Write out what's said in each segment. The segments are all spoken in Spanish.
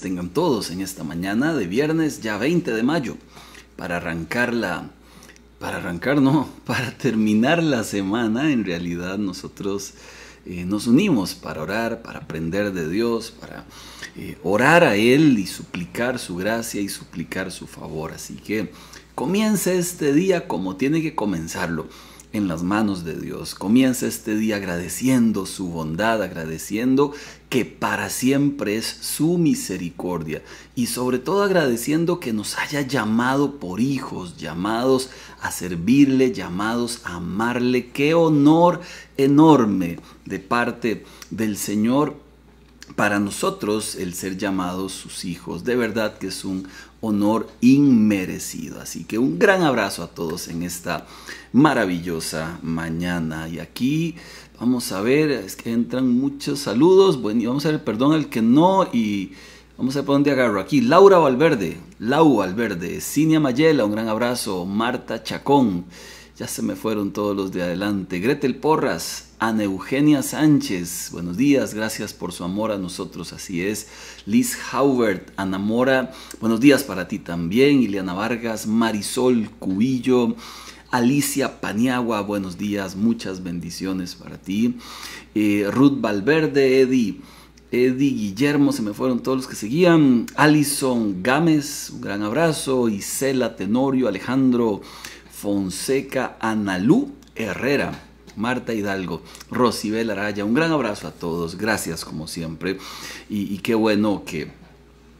tengan todos en esta mañana de viernes ya 20 de mayo para arrancar la para arrancar no para terminar la semana en realidad nosotros eh, nos unimos para orar para aprender de Dios para eh, orar a él y suplicar su gracia y suplicar su favor así que comience este día como tiene que comenzarlo en las manos de Dios. Comienza este día agradeciendo su bondad, agradeciendo que para siempre es su misericordia y sobre todo agradeciendo que nos haya llamado por hijos, llamados a servirle, llamados a amarle. Qué honor enorme de parte del Señor para nosotros el ser llamados sus hijos. De verdad que es un honor inmerecido. Así que un gran abrazo a todos en esta maravillosa mañana. Y aquí vamos a ver, es que entran muchos saludos. Bueno, y vamos a ver, perdón al que no y... Vamos a ver por dónde agarro aquí. Laura Valverde, Lau Valverde, Cinia Mayela, un gran abrazo. Marta Chacón, ya se me fueron todos los de adelante. Gretel Porras, Ana Eugenia Sánchez, buenos días, gracias por su amor a nosotros, así es. Liz Howard, Ana Mora, buenos días para ti también. Ileana Vargas, Marisol Cubillo, Alicia Paniagua, buenos días, muchas bendiciones para ti. Eh, Ruth Valverde, Eddie. Eddie Guillermo, se me fueron todos los que seguían. Alison Gámez, un gran abrazo. Isela Tenorio, Alejandro Fonseca, Analú Herrera. Marta Hidalgo, Rosibel Araya. Un gran abrazo a todos, gracias como siempre. Y, qué bueno que...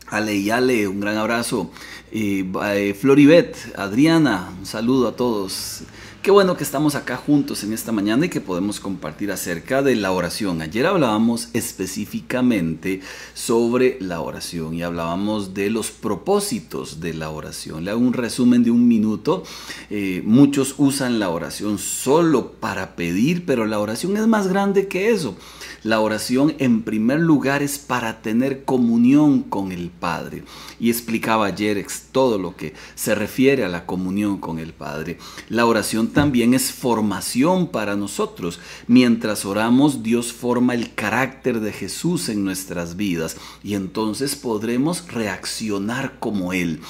Ale y Ale, un gran abrazo. Eh, eh, Floribet, Adriana, un saludo a todos. Qué bueno que estamos acá juntos en esta mañana y que podemos compartir acerca de la oración. Ayer hablábamos específicamente sobre la oración y hablábamos de los propósitos de la oración. Le hago un resumen de un minuto. Eh, muchos usan la oración solo para pedir, pero la oración es más grande que eso. La oración en primer lugar es para tener comunión con el Padre. Y explicaba ayer todo lo que se refiere a la comunión con el Padre. La oración también es formación para nosotros. Mientras oramos, Dios forma el carácter de Jesús en nuestras vidas y entonces podremos reaccionar como Él.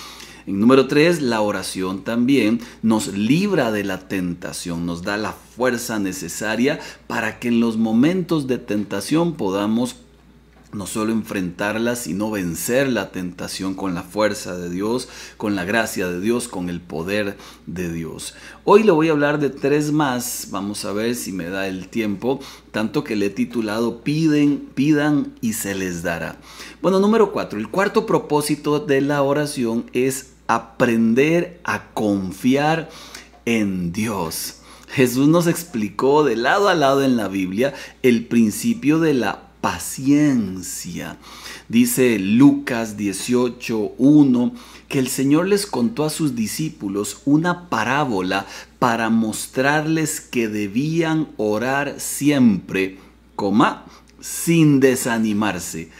En número tres, la oración también nos libra de la tentación, nos da la fuerza necesaria para que en los momentos de tentación podamos no solo enfrentarla, sino vencer la tentación con la fuerza de Dios, con la gracia de Dios, con el poder de Dios. Hoy le voy a hablar de tres más, vamos a ver si me da el tiempo, tanto que le he titulado Piden, pidan y se les dará. Bueno, número cuatro, el cuarto propósito de la oración es aprender a confiar en Dios. Jesús nos explicó de lado a lado en la Biblia el principio de la paciencia. Dice Lucas 18:1 que el Señor les contó a sus discípulos una parábola para mostrarles que debían orar siempre, coma, sin desanimarse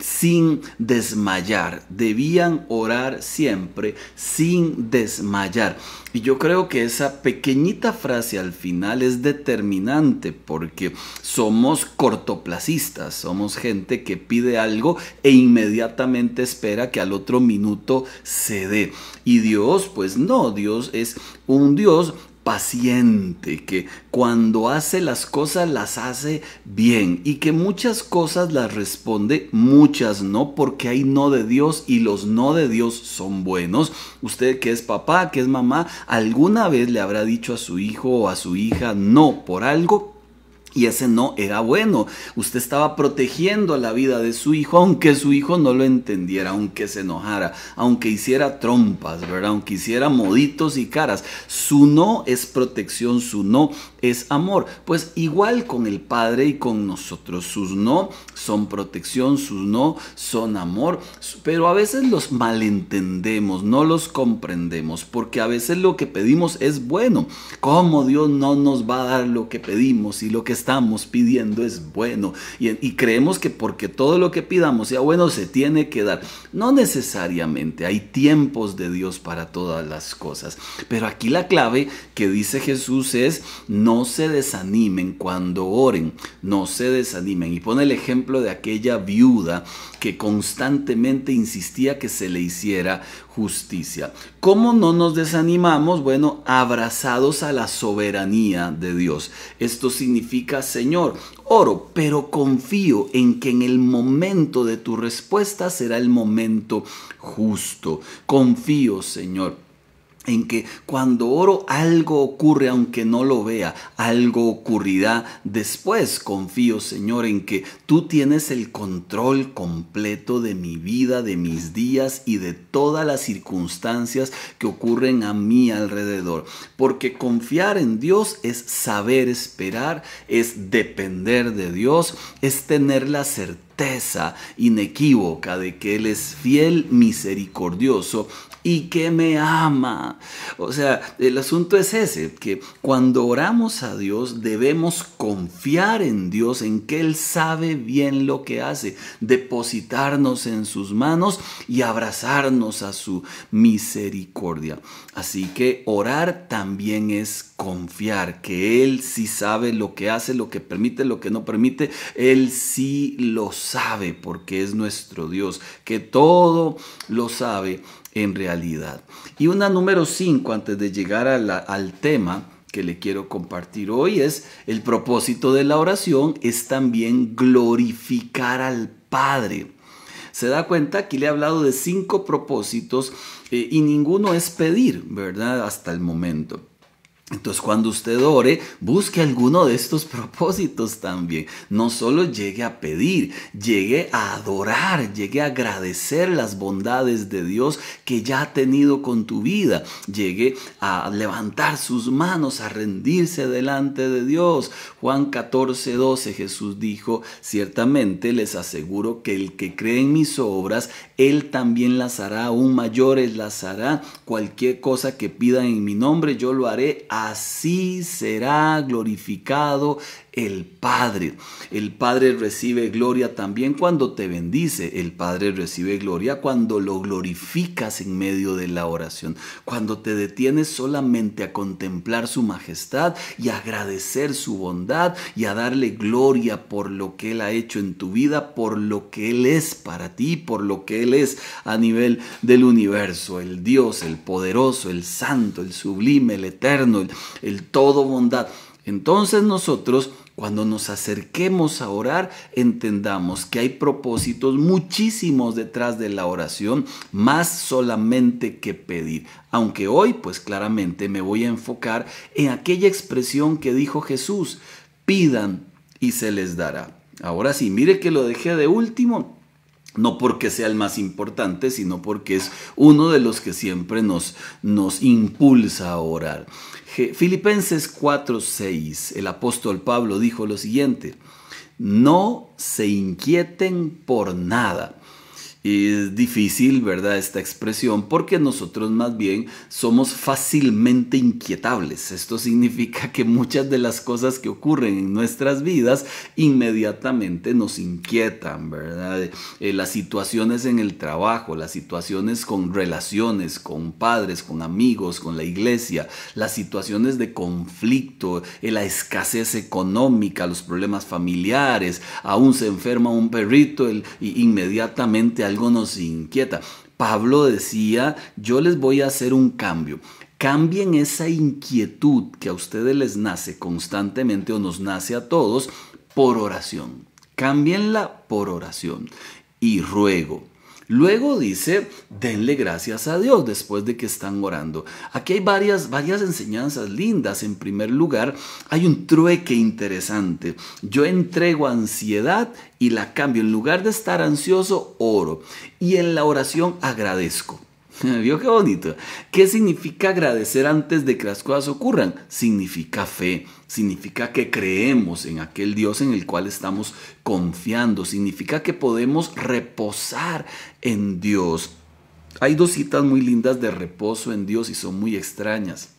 sin desmayar. Debían orar siempre sin desmayar. Y yo creo que esa pequeñita frase al final es determinante porque somos cortoplacistas, somos gente que pide algo e inmediatamente espera que al otro minuto se dé. Y Dios, pues no, Dios es un Dios paciente, que cuando hace las cosas las hace bien y que muchas cosas las responde, muchas no, porque hay no de Dios y los no de Dios son buenos. Usted que es papá, que es mamá, alguna vez le habrá dicho a su hijo o a su hija no por algo, y ese no era bueno. Usted estaba protegiendo la vida de su hijo, aunque su hijo no lo entendiera, aunque se enojara, aunque hiciera trompas, ¿verdad? Aunque hiciera moditos y caras. Su no es protección, su no es amor. Pues igual con el Padre y con nosotros. Sus no son protección, sus no son amor. Pero a veces los malentendemos, no los comprendemos, porque a veces lo que pedimos es bueno. ¿Cómo Dios no nos va a dar lo que pedimos y lo que está estamos pidiendo es bueno. Y, y creemos que porque todo lo que pidamos sea bueno, se tiene que dar. No necesariamente, hay tiempos de Dios para todas las cosas. Pero aquí la clave que dice Jesús es, no se desanimen cuando oren, no se desanimen. Y pone el ejemplo de aquella viuda que constantemente insistía que se le hiciera justicia. ¿Cómo no nos desanimamos? Bueno, abrazados a la soberanía de Dios. Esto significa, Señor, oro, pero confío en que en el momento de tu respuesta será el momento justo. Confío, Señor en que cuando oro algo ocurre aunque no lo vea, algo ocurrirá después. Confío, Señor, en que tú tienes el control completo de mi vida, de mis días y de todas las circunstancias que ocurren a mi alrededor. Porque confiar en Dios es saber esperar, es depender de Dios, es tener la certeza inequívoca de que Él es fiel, misericordioso y que me ama. O sea, el asunto es ese, que cuando oramos a Dios debemos confiar en Dios, en que Él sabe bien lo que hace, depositarnos en sus manos y abrazarnos a su misericordia. Así que orar también es confiar, que Él sí sabe lo que hace, lo que permite, lo que no permite, Él sí lo sabe porque es nuestro Dios, que todo lo sabe en realidad. Y una número cinco antes de llegar al tema que le quiero compartir hoy, es el propósito de la oración es también glorificar al Padre. Se da cuenta, aquí le he hablado de cinco propósitos eh, y ninguno es pedir, ¿verdad? Hasta el momento. Entonces cuando usted ore, busque alguno de estos propósitos también. No solo llegue a pedir, llegue a adorar, llegue a agradecer las bondades de Dios que ya ha tenido con tu vida. Llegue a levantar sus manos, a rendirse delante de Dios. Juan 14, 12 Jesús dijo, ciertamente les aseguro que el que cree en mis obras, él también las hará, aún mayores las hará. Cualquier cosa que pidan en mi nombre, yo lo haré. Así será glorificado el Padre. El Padre recibe gloria también cuando te bendice. El Padre recibe gloria cuando lo glorificas en medio de la oración. Cuando te detienes solamente a contemplar su majestad y agradecer su bondad y a darle gloria por lo que Él ha hecho en tu vida, por lo que Él es para ti, por lo que Él es a nivel del universo. El Dios, el poderoso, el santo, el sublime, el eterno, el todo bondad. Entonces nosotros, cuando nos acerquemos a orar, entendamos que hay propósitos muchísimos detrás de la oración, más solamente que pedir. Aunque hoy, pues claramente me voy a enfocar en aquella expresión que dijo Jesús, pidan y se les dará. Ahora sí, mire que lo dejé de último no porque sea el más importante, sino porque es uno de los que siempre nos, nos impulsa a orar. Filipenses 4:6, el apóstol Pablo dijo lo siguiente, no se inquieten por nada es difícil, ¿verdad? Esta expresión, porque nosotros más bien somos fácilmente inquietables. Esto significa que muchas de las cosas que ocurren en nuestras vidas inmediatamente nos inquietan, ¿verdad? Eh, las situaciones en el trabajo, las situaciones con relaciones, con padres, con amigos, con la iglesia, las situaciones de conflicto, eh, la escasez económica, los problemas familiares, aún se enferma un perrito el, inmediatamente al nos inquieta. Pablo decía, yo les voy a hacer un cambio. Cambien esa inquietud que a ustedes les nace constantemente o nos nace a todos por oración. Cámbienla por oración. Y ruego Luego dice, denle gracias a Dios después de que están orando. Aquí hay varias, enseñanzas lindas. En primer lugar, hay un trueque interesante. Yo entrego ansiedad y la cambio. En lugar de estar ansioso, oro. Y en la oración agradezco. qué bonito? ¿Qué significa agradecer antes de que las cosas ocurran? Significa fe, significa que creemos en aquel Dios en el cual estamos confiando, significa que podemos reposar en Dios. Hay dos citas muy lindas de reposo en Dios y son muy extrañas.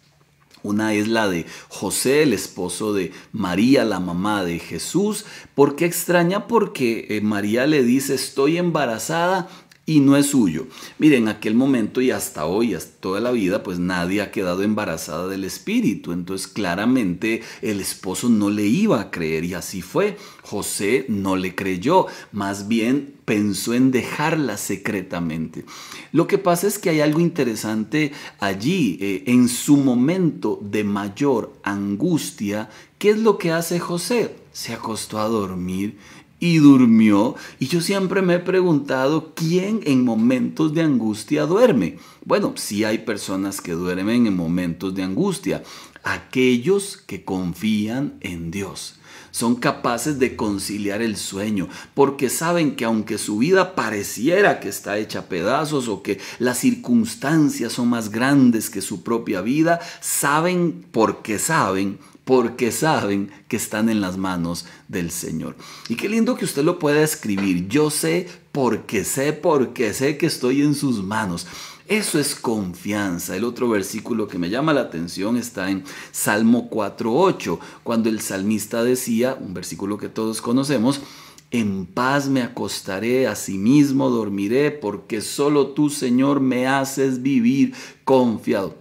Una es la de José, el esposo de María, la mamá de Jesús. ¿Por qué extraña? Porque eh, María le dice, estoy embarazada y no es suyo. Miren, en aquel momento y hasta hoy, hasta toda la vida, pues nadie ha quedado embarazada del espíritu. Entonces claramente el esposo no le iba a creer y así fue. José no le creyó, más bien pensó en dejarla secretamente. Lo que pasa es que hay algo interesante allí, eh, en su momento de mayor angustia, ¿qué es lo que hace José? Se acostó a dormir y durmió. Y yo siempre me he preguntado quién en momentos de angustia duerme. Bueno, sí hay personas que duermen en momentos de angustia. Aquellos que confían en Dios son capaces de conciliar el sueño porque saben que aunque su vida pareciera que está hecha a pedazos o que las circunstancias son más grandes que su propia vida, saben porque saben porque saben que están en las manos del Señor. Y qué lindo que usted lo pueda escribir. Yo sé porque sé, porque sé que estoy en sus manos. Eso es confianza. El otro versículo que me llama la atención está en Salmo 4.8, cuando el salmista decía, un versículo que todos conocemos, en paz me acostaré, a sí mismo dormiré, porque solo tú, Señor, me haces vivir confiado.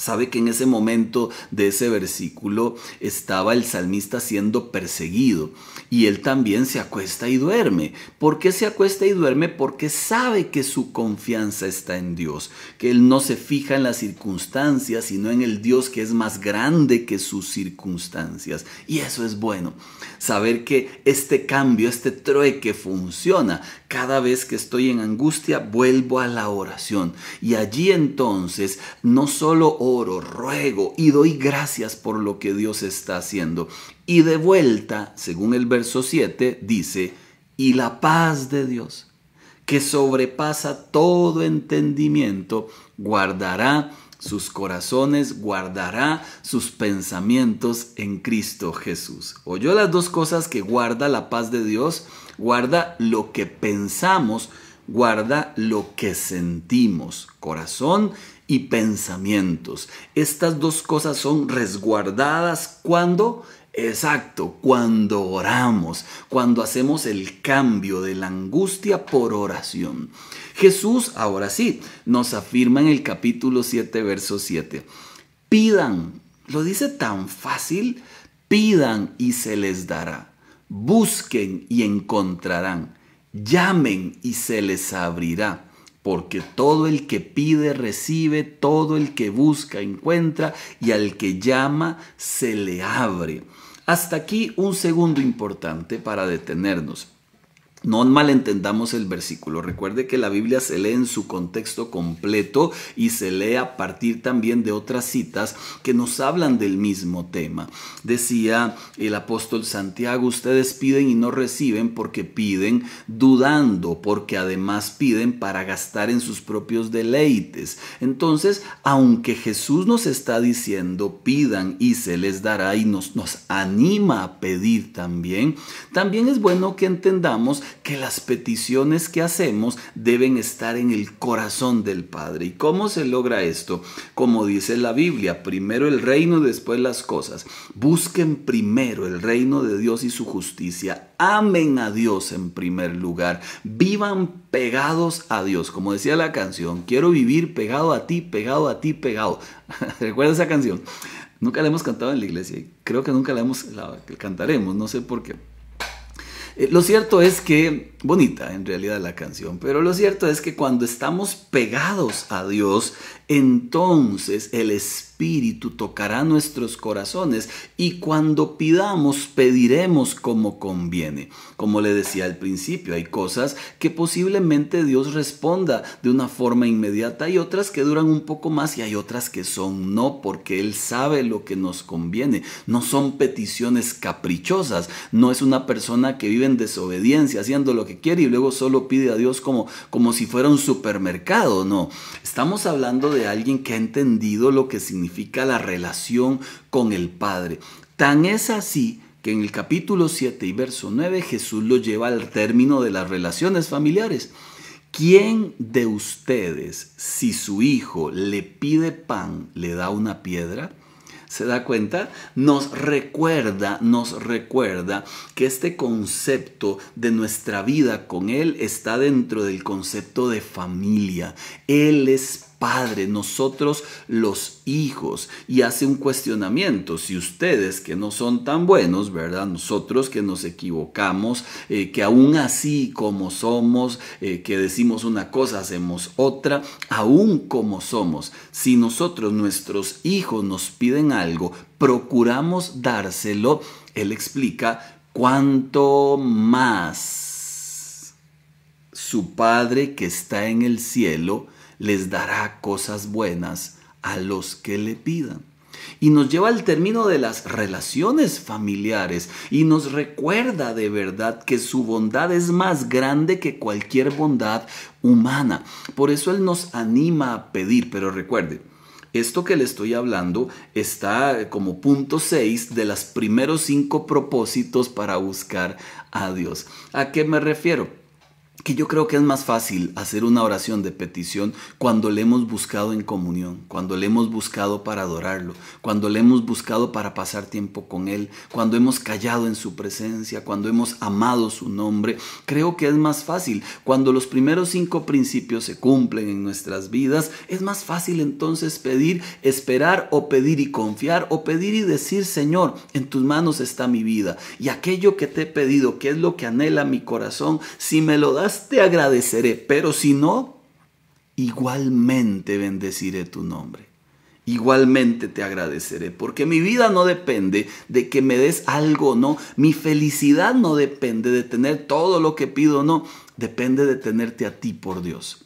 Sabe que en ese momento de ese versículo estaba el salmista siendo perseguido y él también se acuesta y duerme. ¿Por qué se acuesta y duerme? Porque sabe que su confianza está en Dios, que él no se fija en las circunstancias, sino en el Dios que es más grande que sus circunstancias. Y eso es bueno, saber que este cambio, este trueque funciona. Cada vez que estoy en angustia, vuelvo a la oración. Y allí entonces no solo oro, ruego y doy gracias por lo que Dios está haciendo. Y de vuelta, según el verso 7, dice, y la paz de Dios, que sobrepasa todo entendimiento, guardará sus corazones, guardará sus pensamientos en Cristo Jesús. Oyó las dos cosas que guarda la paz de Dios, guarda lo que pensamos, guarda lo que sentimos, corazón y pensamientos. Estas dos cosas son resguardadas cuando Exacto, cuando oramos, cuando hacemos el cambio de la angustia por oración. Jesús, ahora sí, nos afirma en el capítulo 7, verso 7. Pidan, lo dice tan fácil, pidan y se les dará. Busquen y encontrarán. Llamen y se les abrirá, porque todo el que pide recibe, todo el que busca encuentra, y al que llama se le abre. Hasta aquí un segundo importante para detenernos. No malentendamos el versículo. Recuerde que la Biblia se lee en su contexto completo y se lee a partir también de otras citas que nos hablan del mismo tema. Decía el apóstol Santiago, ustedes piden y no reciben porque piden dudando, porque además piden para gastar en sus propios deleites. Entonces, aunque Jesús nos está diciendo, pidan y se les dará y nos, nos anima a pedir también, también es bueno que entendamos que las peticiones que hacemos deben estar en el corazón del Padre. ¿Y cómo se logra esto? Como dice la Biblia, primero el reino, después las cosas. Busquen primero el reino de Dios y su justicia. Amen a Dios en primer lugar. Vivan pegados a Dios. Como decía la canción, quiero vivir pegado a ti, pegado a ti, pegado. ¿Recuerda esa canción? Nunca la hemos cantado en la iglesia. Creo que nunca la hemos la, cantaremos, no sé por qué. Eh, lo cierto es que bonita en realidad la canción, pero lo cierto es que cuando estamos pegados a Dios, entonces el Espíritu tocará nuestros corazones y cuando pidamos, pediremos como conviene. Como le decía al principio, hay cosas que posiblemente Dios responda de una forma inmediata, y otras que duran un poco más y hay otras que son no, porque Él sabe lo que nos conviene. No son peticiones caprichosas, no es una persona que vive en desobediencia haciendo lo que quiere y luego solo pide a Dios como, como si fuera un supermercado. No, estamos hablando de alguien que ha entendido lo que significa la relación con el Padre. Tan es así que en el capítulo 7 y verso 9 Jesús lo lleva al término de las relaciones familiares. ¿Quién de ustedes, si su hijo le pide pan, le da una piedra? ¿Se da cuenta? Nos recuerda, nos recuerda que este concepto de nuestra vida con Él está dentro del concepto de familia. Él es Padre nosotros los hijos, y hace un cuestionamiento. Si ustedes que no son tan buenos, ¿verdad? Nosotros que nos equivocamos, eh, que aún así como somos, eh, que decimos una cosa, hacemos otra, aún como somos, si nosotros, nuestros hijos nos piden algo, procuramos dárselo, él explica, cuanto más su Padre que está en el cielo, les dará cosas buenas a los que le pidan. Y nos lleva al término de las relaciones familiares y nos recuerda de verdad que su bondad es más grande que cualquier bondad humana. Por eso Él nos anima a pedir, pero recuerde, esto que le estoy hablando está como punto 6 de los primeros cinco propósitos para buscar a Dios. ¿A qué me refiero? que yo creo que es más fácil hacer una oración de petición cuando le hemos buscado en comunión, cuando le hemos buscado para adorarlo, cuando le hemos buscado para pasar tiempo con Él, cuando hemos callado en su presencia, cuando hemos amado su nombre. Creo que es más fácil. Cuando los primeros cinco principios se cumplen en nuestras vidas, es más fácil entonces pedir, esperar o pedir y confiar o pedir y decir, Señor, en tus manos está mi vida. Y aquello que te he pedido, que es lo que anhela mi corazón, si me lo das, te agradeceré, pero si no, igualmente bendeciré tu nombre. Igualmente te agradeceré, porque mi vida no depende de que me des algo no. Mi felicidad no depende de tener todo lo que pido no. Depende de tenerte a ti por Dios.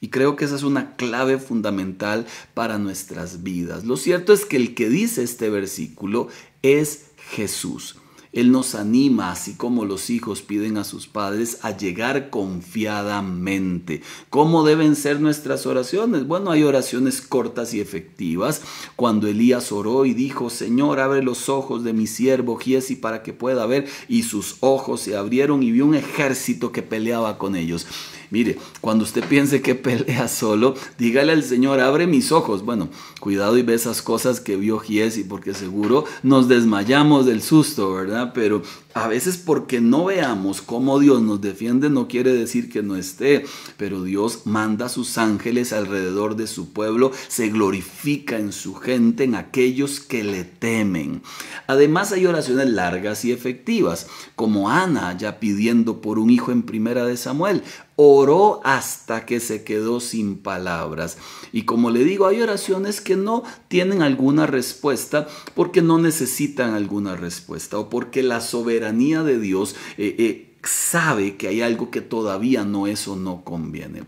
Y creo que esa es una clave fundamental para nuestras vidas. Lo cierto es que el que dice este versículo es Jesús. Él nos anima, así como los hijos piden a sus padres, a llegar confiadamente. ¿Cómo deben ser nuestras oraciones? Bueno, hay oraciones cortas y efectivas. Cuando Elías oró y dijo, Señor, abre los ojos de mi siervo Giesi para que pueda ver, y sus ojos se abrieron y vio un ejército que peleaba con ellos. Mire, cuando usted piense que pelea solo, dígale al Señor, abre mis ojos. Bueno, cuidado y ve esas cosas que vio Giesi, porque seguro nos desmayamos del susto, ¿verdad? Pero a veces porque no veamos cómo Dios nos defiende no quiere decir que no esté, pero Dios manda a sus ángeles alrededor de su pueblo, se glorifica en su gente, en aquellos que le temen. Además hay oraciones largas y efectivas, como Ana ya pidiendo por un hijo en primera de Samuel, oró hasta que se quedó sin palabras. Y como le digo, hay oraciones que no tienen alguna respuesta porque no necesitan alguna respuesta o porque la soberanía de Dios, eh, eh, sabe que hay algo que todavía no es o no conviene.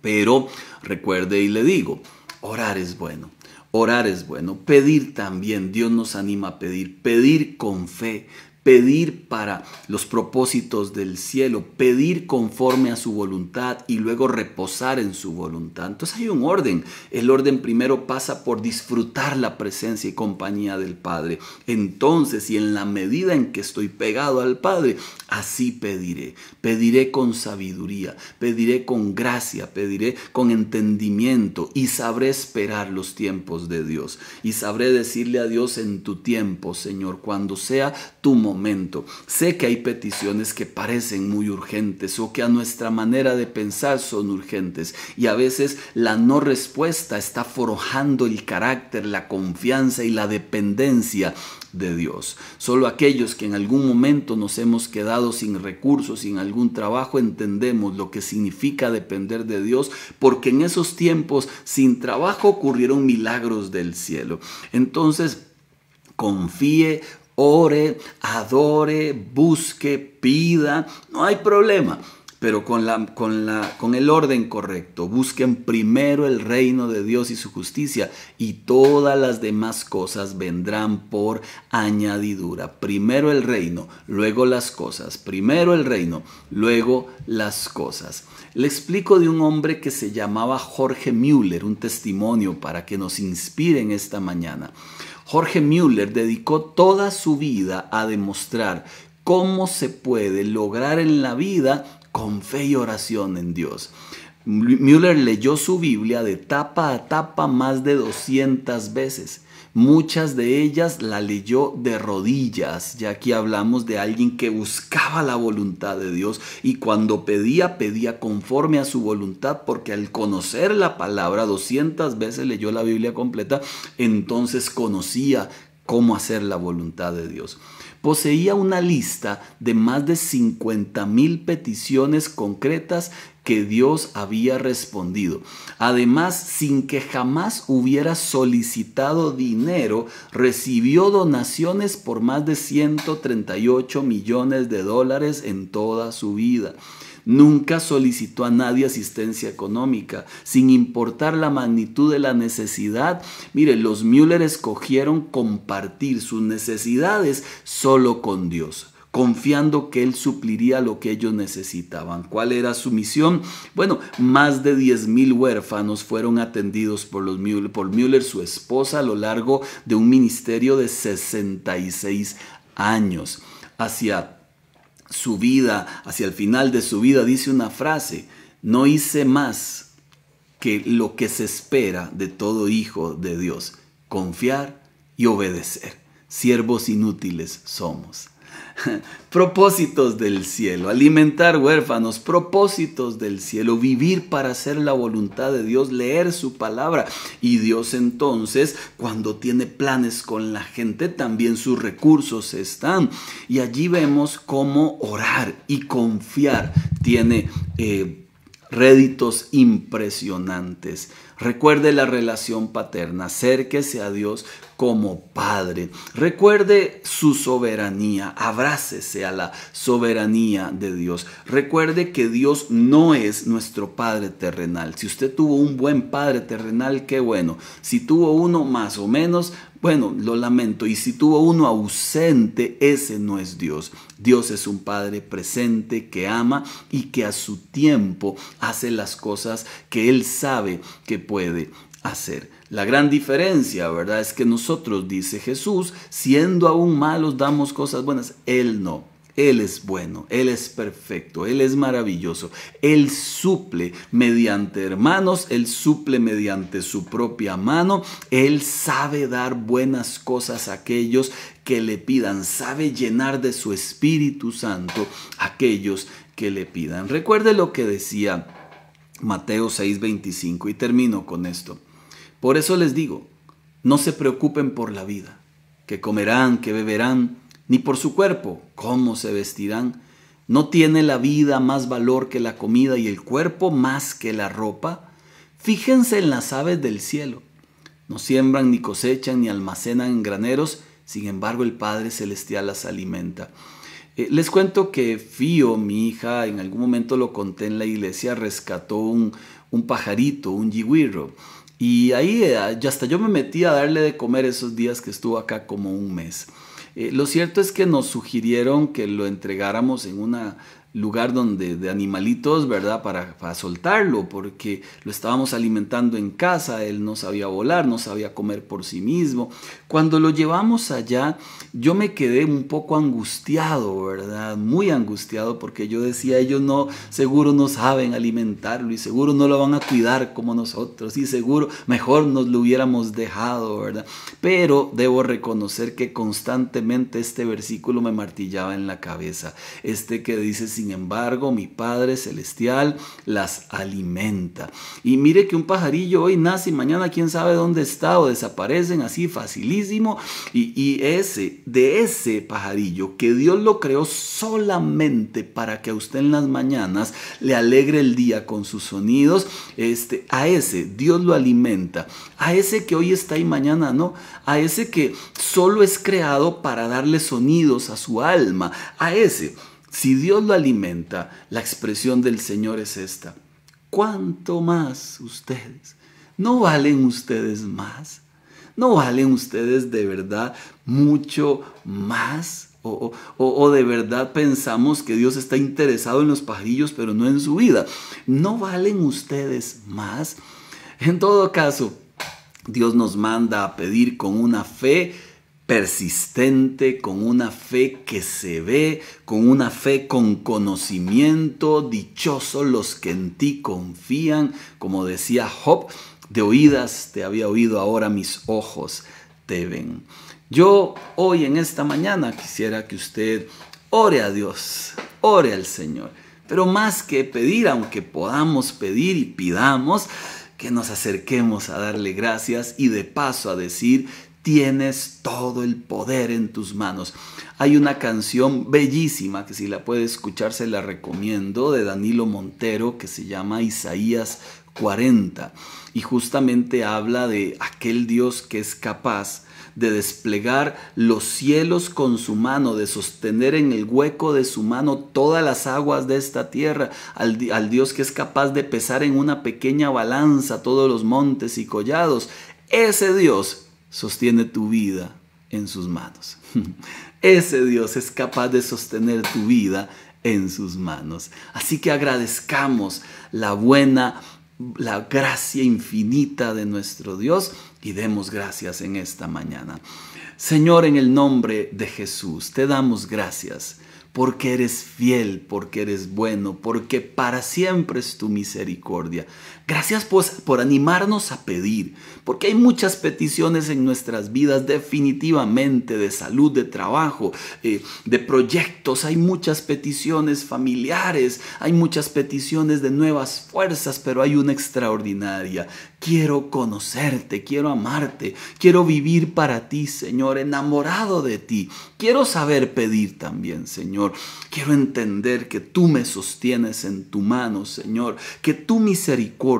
Pero recuerde y le digo, orar es bueno. Orar es bueno, pedir también, Dios nos anima a pedir, pedir con fe, pedir para los propósitos del cielo, pedir conforme a su voluntad y luego reposar en su voluntad. Entonces hay un orden. El orden primero pasa por disfrutar la presencia y compañía del Padre. Entonces, y en la medida en que estoy pegado al Padre, así pediré. Pediré con sabiduría, pediré con gracia, pediré con entendimiento y sabré esperar los tiempos de Dios. Y sabré decirle a Dios en tu tiempo, Señor, cuando sea tu momento momento. Sé que hay peticiones que parecen muy urgentes o que a nuestra manera de pensar son urgentes y a veces la no respuesta está forjando el carácter, la confianza y la dependencia de Dios. Solo aquellos que en algún momento nos hemos quedado sin recursos, sin algún trabajo, entendemos lo que significa depender de Dios, porque en esos tiempos sin trabajo ocurrieron milagros del cielo. Entonces, confíe, ore, adore, busque, pida, no hay problema pero con, la, con, la, con el orden correcto. Busquen primero el reino de Dios y su justicia y todas las demás cosas vendrán por añadidura. Primero el reino, luego las cosas. Primero el reino, luego las cosas. Le explico de un hombre que se llamaba Jorge Müller, un testimonio para que nos inspiren esta mañana. Jorge Müller dedicó toda su vida a demostrar cómo se puede lograr en la vida con fe y oración en Dios. Müller leyó su Biblia de tapa a tapa más de 200 veces Muchas de ellas la leyó de rodillas, ya que hablamos de alguien que buscaba la voluntad de Dios y cuando pedía, pedía conforme a su voluntad, porque al conocer la palabra 200 veces leyó la Biblia completa, entonces conocía cómo hacer la voluntad de Dios. Poseía una lista de más de 50 mil peticiones concretas que Dios había respondido. Además, sin que jamás hubiera solicitado dinero, recibió donaciones por más de 138 millones de dólares en toda su vida. Nunca solicitó a nadie asistencia económica, sin importar la magnitud de la necesidad. miren los Müller escogieron compartir sus necesidades solo con Dios confiando que Él supliría lo que ellos necesitaban. ¿Cuál era su misión? Bueno, más de 10.000 huérfanos fueron atendidos por, los por Müller, su esposa, a lo largo de un ministerio de 66 años. Hacia su vida, hacia el final de su vida, dice una frase, no hice más que lo que se espera de todo hijo de Dios, confiar y obedecer. Siervos inútiles somos. propósitos del cielo, alimentar huérfanos, propósitos del cielo, vivir para hacer la voluntad de Dios, leer su palabra. Y Dios entonces, cuando tiene planes con la gente, también sus recursos están. Y allí vemos cómo orar y confiar tiene... Eh, réditos impresionantes. Recuerde la relación paterna, acérquese a Dios como Padre. Recuerde su soberanía, abrácese a la soberanía de Dios. Recuerde que Dios no es nuestro Padre terrenal. Si usted tuvo un buen Padre terrenal, qué bueno. Si tuvo uno más o menos, bueno, lo lamento. Y si tuvo uno ausente, ese no es Dios. Dios es un Padre presente que ama y que a su tiempo hace las cosas que Él sabe que puede hacer. La gran diferencia, ¿verdad? Es que nosotros, dice Jesús, siendo aún malos damos cosas buenas. Él no. Él es bueno, Él es perfecto, Él es maravilloso. Él suple mediante hermanos, Él suple mediante su propia mano. Él sabe dar buenas cosas a aquellos que le pidan, sabe llenar de su Espíritu Santo a aquellos que le pidan. Recuerde lo que decía Mateo 6:25 y termino con esto. Por eso les digo, no se preocupen por la vida, que comerán, que beberán, ni por su cuerpo, cómo se vestirán. ¿No tiene la vida más valor que la comida y el cuerpo más que la ropa? Fíjense en las aves del cielo. No siembran, ni cosechan, ni almacenan en graneros, sin embargo el Padre Celestial las alimenta. Eh, les cuento que Fío, mi hija, en algún momento lo conté en la iglesia, rescató un, pajarito, un yigüirro. Y ahí eh, ya hasta yo me metí a darle de comer esos días que estuvo acá como un mes. Eh, lo cierto es que nos sugirieron que lo entregáramos en una lugar donde de animalitos, ¿verdad? Para, soltarlo, porque lo estábamos alimentando en casa, él no sabía volar, no sabía comer por sí mismo. Cuando lo llevamos allá, yo me quedé un poco angustiado, ¿verdad? Muy angustiado, porque yo decía, ellos no, seguro no saben alimentarlo y seguro no lo van a cuidar como nosotros y seguro mejor nos lo hubiéramos dejado, ¿verdad? Pero debo reconocer que constantemente este versículo me martillaba en la cabeza, este que dice, sin embargo mi Padre Celestial las alimenta. Y mire que un pajarillo hoy nace y mañana quién sabe dónde está o desaparecen así facilísimo. Y, ese, de ese pajarillo que Dios lo creó solamente para que a usted en las mañanas le alegre el día con sus sonidos, este, a ese Dios lo alimenta. A ese que hoy está y mañana no. A ese que solo es creado para darle sonidos a su alma. A ese si Dios lo alimenta, la expresión del Señor es esta. ¿Cuánto más ustedes? ¿No valen ustedes más? ¿No valen ustedes de verdad mucho más? O, de verdad pensamos que Dios está interesado en los pajillos, pero no en su vida. ¿No valen ustedes más? En todo caso, Dios nos manda a pedir con una fe persistente, con una fe que se ve, con una fe con conocimiento, dichosos los que en ti confían, como decía Job, de oídas te había oído, ahora mis ojos te ven. Yo hoy en esta mañana quisiera que usted ore a Dios, ore al Señor, pero más que pedir, aunque podamos pedir y pidamos, que nos acerquemos a darle gracias y de paso a decir, tienes todo el poder en tus manos. Hay una canción bellísima que si la puede escuchar se la recomiendo de Danilo Montero que se llama Isaías 40 y justamente habla de aquel Dios que es capaz de desplegar los cielos con su mano, de sostener en el hueco de su mano todas las aguas de esta tierra, al, al Dios que es capaz de pesar en una pequeña balanza todos los montes y collados. Ese Dios sostiene tu vida en sus manos. Ese Dios es capaz de sostener tu vida en sus manos. Así que agradezcamos la buena, la gracia infinita de nuestro Dios y demos gracias en esta mañana. Señor, en el nombre de Jesús, te damos gracias porque eres fiel, porque eres bueno, porque para siempre es tu misericordia. Gracias pues por animarnos a pedir, porque hay muchas peticiones en nuestras vidas definitivamente de salud, de trabajo, eh, de proyectos, hay muchas peticiones familiares, hay muchas peticiones de nuevas fuerzas, pero hay una extraordinaria. Quiero conocerte, quiero amarte, quiero vivir para ti, Señor, enamorado de ti. Quiero saber pedir también, Señor. Quiero entender que tú me sostienes en tu mano, Señor, que tu misericordia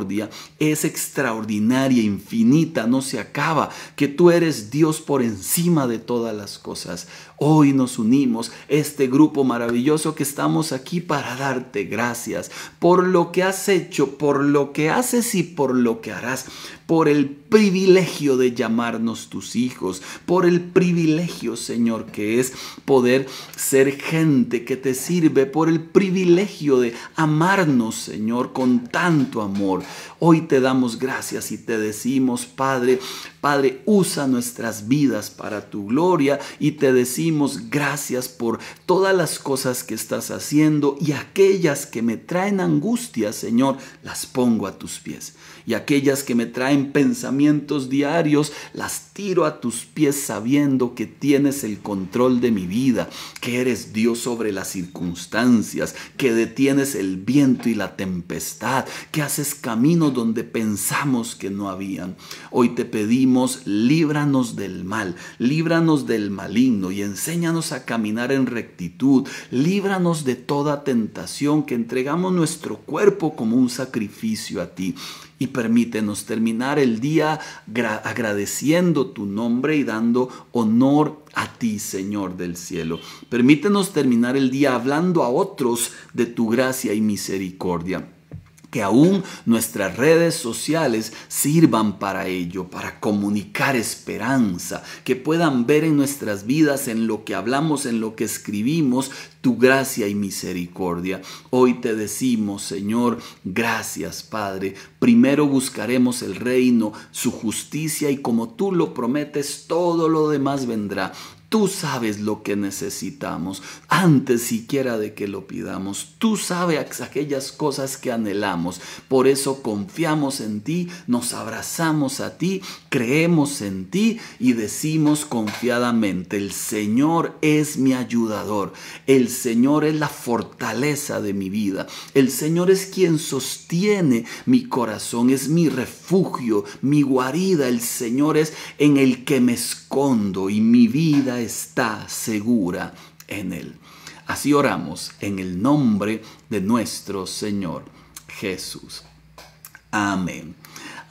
es extraordinaria, infinita, no se acaba, que tú eres Dios por encima de todas las cosas. Hoy nos unimos, este grupo maravilloso que estamos aquí para darte gracias por lo que has hecho, por lo que haces y por lo que harás por el privilegio de llamarnos tus hijos, por el privilegio, Señor, que es poder ser gente que te sirve, por el privilegio de amarnos, Señor, con tanto amor. Hoy te damos gracias y te decimos, Padre, Padre, usa nuestras vidas para tu gloria y te decimos gracias por todas las cosas que estás haciendo y aquellas que me traen angustia, Señor, las pongo a tus pies y aquellas que me traen pensamientos diarios, las tiro a tus pies sabiendo que tienes el control de mi vida, que eres Dios sobre las circunstancias, que detienes el viento y la tempestad, que haces camino donde pensamos que no habían. Hoy te pedimos, líbranos del mal, líbranos del maligno y enséñanos a caminar en rectitud, líbranos de toda tentación que entregamos nuestro cuerpo como un sacrificio a ti y permítenos terminar el día agradeciendo tu nombre y dando honor a ti, Señor del cielo. Permítenos terminar el día hablando a otros de tu gracia y misericordia que aún nuestras redes sociales sirvan para ello, para comunicar esperanza, que puedan ver en nuestras vidas, en lo que hablamos, en lo que escribimos, tu gracia y misericordia. Hoy te decimos, Señor, gracias, Padre. Primero buscaremos el reino, su justicia y como tú lo prometes, todo lo demás vendrá. Tú sabes lo que necesitamos antes siquiera de que lo pidamos. Tú sabes aquellas cosas que anhelamos. Por eso confiamos en ti, nos abrazamos a ti, creemos en ti y decimos confiadamente, el Señor es mi ayudador, el Señor es la fortaleza de mi vida, el Señor es quien sostiene mi corazón, es mi refugio, mi guarida, el Señor es en el que me escondo y mi vida está segura en Él. Así oramos en el nombre de nuestro Señor Jesús. Amén.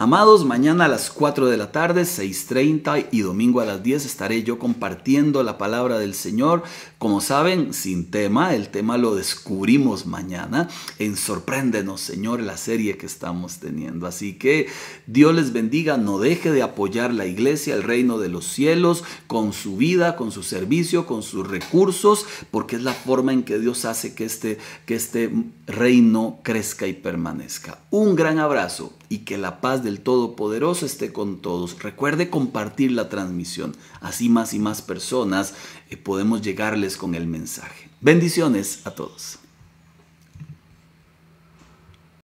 Amados, mañana a las 4 de la tarde, 6.30 y domingo a las 10 estaré yo compartiendo la palabra del Señor. Como saben, sin tema, el tema lo descubrimos mañana en Sorpréndenos, Señor, la serie que estamos teniendo. Así que Dios les bendiga, no deje de apoyar la iglesia, el reino de los cielos, con su vida, con su servicio, con sus recursos, porque es la forma en que Dios hace que este, que este reino crezca y permanezca. Un gran abrazo y que la paz de el Todopoderoso esté con todos. Recuerde compartir la transmisión. Así más y más personas eh, podemos llegarles con el mensaje. Bendiciones a todos.